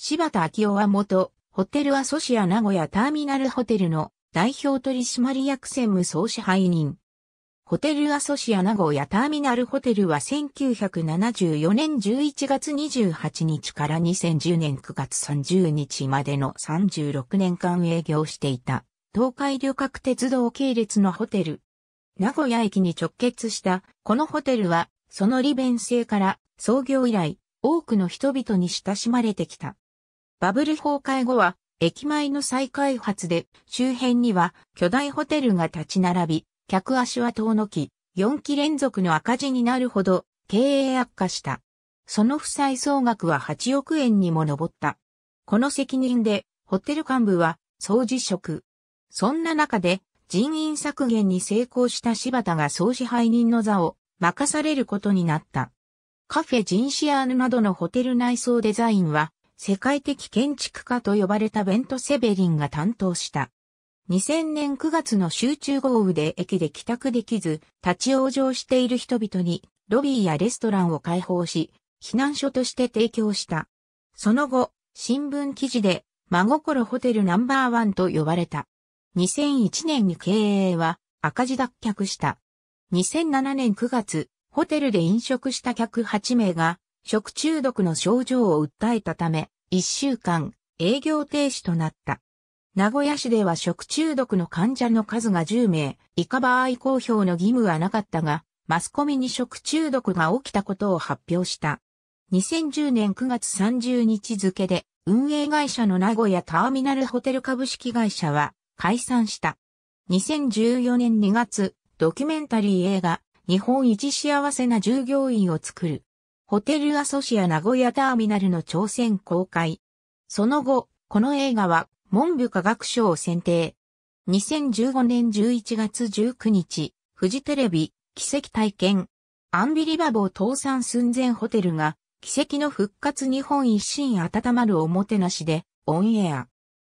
柴田昭夫は元、ホテルアソシア名古屋ターミナルホテルの代表取締役専務総支配人。ホテルアソシア名古屋ターミナルホテルは1974年11月28日から2010年9月30日までの36年間営業していた東海旅客鉄道系列のホテル。名古屋駅に直結したこのホテルはその利便性から創業以来多くの人々に親しまれてきた。バブル崩壊後は、駅前の再開発で、周辺には巨大ホテルが立ち並び、客足は遠のき、4期連続の赤字になるほど、経営悪化した。その負債総額は8億円にも上った。この責任で、ホテル幹部は、総辞職。そんな中で、人員削減に成功した柴田が総支配人の座を任されることになった。カフェジンシアーヌなどのホテル内装デザインは世界的建築家と呼ばれたベント・セベリンが担当した。2000年9月の集中豪雨で駅で帰宅できず、立ち往生している人々にロビーやレストランを開放し、避難所として提供した。その後、新聞記事で、真心ホテルナンバーワンと呼ばれた。2001年に経営は赤字脱却した。2007年9月、ホテルで飲食した客8名が食中毒の症状を訴えたため、1週間営業停止となった。名古屋市では食中毒の患者の数が10名、以下場合公表の義務はなかったが、マスコミに食中毒が起きたことを発表した。2010年9月30日付で、運営会社の名古屋ターミナルホテル株式会社は解散した。2014年2月、ドキュメンタリー映画、日本一幸せな従業員を作るホテルアソシア名古屋ターミナルの挑戦公開。その後、この映画は文部科学省を選定。2015年11月19日、フジテレビ、奇跡体験。アンビリバボー倒産寸前ホテルが、奇跡の復活日本一心温まるおもてなしで、オンエア。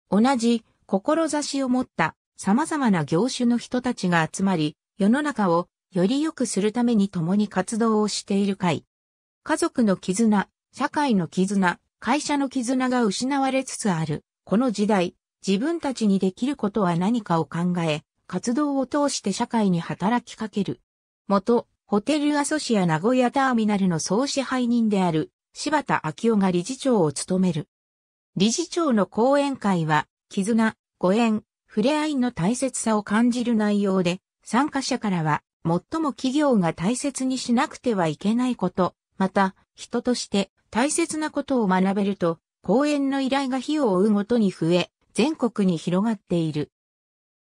同じ、志を持った様々な業種の人たちが集まり、世の中をより良くするために共に活動をしている会。家族の絆、社会の絆、会社の絆が失われつつある。この時代、自分たちにできることは何かを考え、活動を通して社会に働きかける。元、ホテルアソシア名古屋ターミナルの総支配人である、柴田昭夫が理事長を務める。理事長の講演会は、絆、ご縁、触れ合いの大切さを感じる内容で、参加者からは、最も企業が大切にしなくてはいけないこと、また、人として大切なことを学べると、講演の依頼が日を追うごとに増え、全国に広がっている。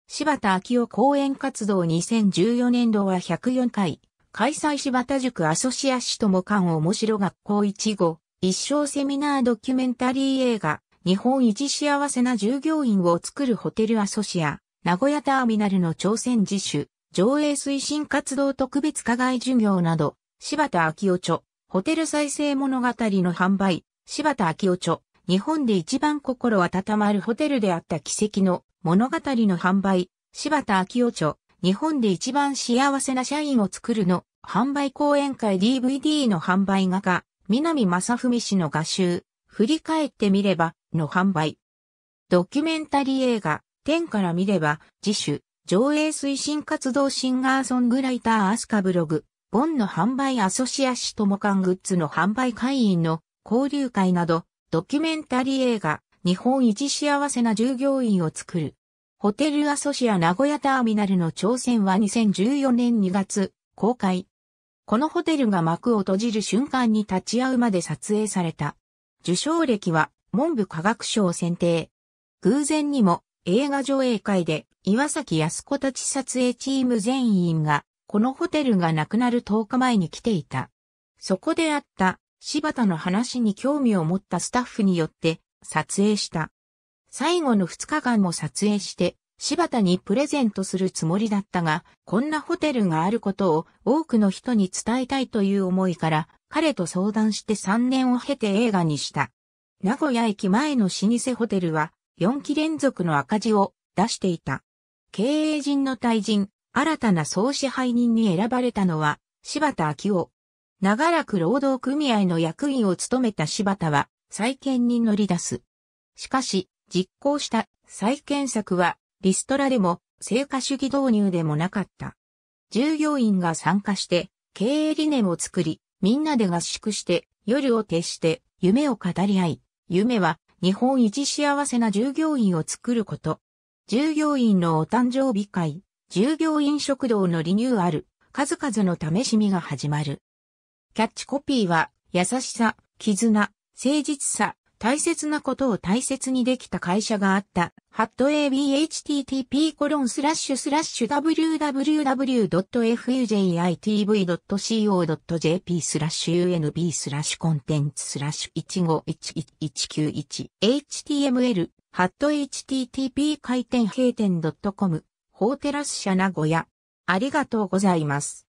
柴田昭夫講演活動2014年度は104回、開催柴田塾アソシア氏とも間面白学校1号、一生セミナードキュメンタリー映画、日本一幸せな従業員を作るホテルアソシア、名古屋ターミナルの朝鮮自主、上映推進活動特別課外授業など、柴田昭夫著、ホテル再生物語の販売、柴田明夫著、日本で一番心温まるホテルであった奇跡の物語の販売、柴田明夫著、日本で一番幸せな社員を作るの販売講演会 DVD の販売画家、南正文氏の画集、振り返ってみればの販売。ドキュメンタリー映画、天から見れば、自主、上映推進活動シンガーソングライターアスカブログ。ボンの販売アソシアシトモカングッズの販売会員の交流会など、ドキュメンタリー映画、日本一幸せな従業員を作る。ホテルアソシア名古屋ターミナルの挑戦は2014年2月、公開。このホテルが幕を閉じる瞬間に立ち会うまで撮影された。受賞歴は文部科学省選定。偶然にも映画上映会で岩崎康子たち撮影チーム全員がこのホテルが亡くなる10日前に来ていた。そこであった柴田の話に興味を持ったスタッフによって撮影した。最後の2日間も撮影して柴田にプレゼントするつもりだったが、こんなホテルがあることを多くの人に伝えたいという思いから彼と相談して3年を経て映画にした。名古屋駅前の老舗ホテルは4期連続の赤字を出していた。経営陣の退陣、新たな総支配人に選ばれたのは、柴田昭夫。長らく労働組合の役員を務めた柴田は、再建に乗り出す。しかし、実行した再建策は、リストラでも、成果主義導入でもなかった。従業員が参加して、経営理念を作り、みんなで合宿して、夜を徹して、夢を語り合い、夢は、日本一幸せな従業員を作ること。従業員のお誕生日会、従業員食堂のリニューアル、数々の試しみが始まる。キャッチコピーは、優しさ、絆、誠実さ、大切なことを大切にできた会社があった。ハット abhttp コロンスラッシュスラッシュ www.fujitv.co.jp スラッシュ unb スラッシュコンテンツスラッシュ1 5 1 1 9 1 html ハット http 回転閉点 .com 法テラス社名古屋。ありがとうございます。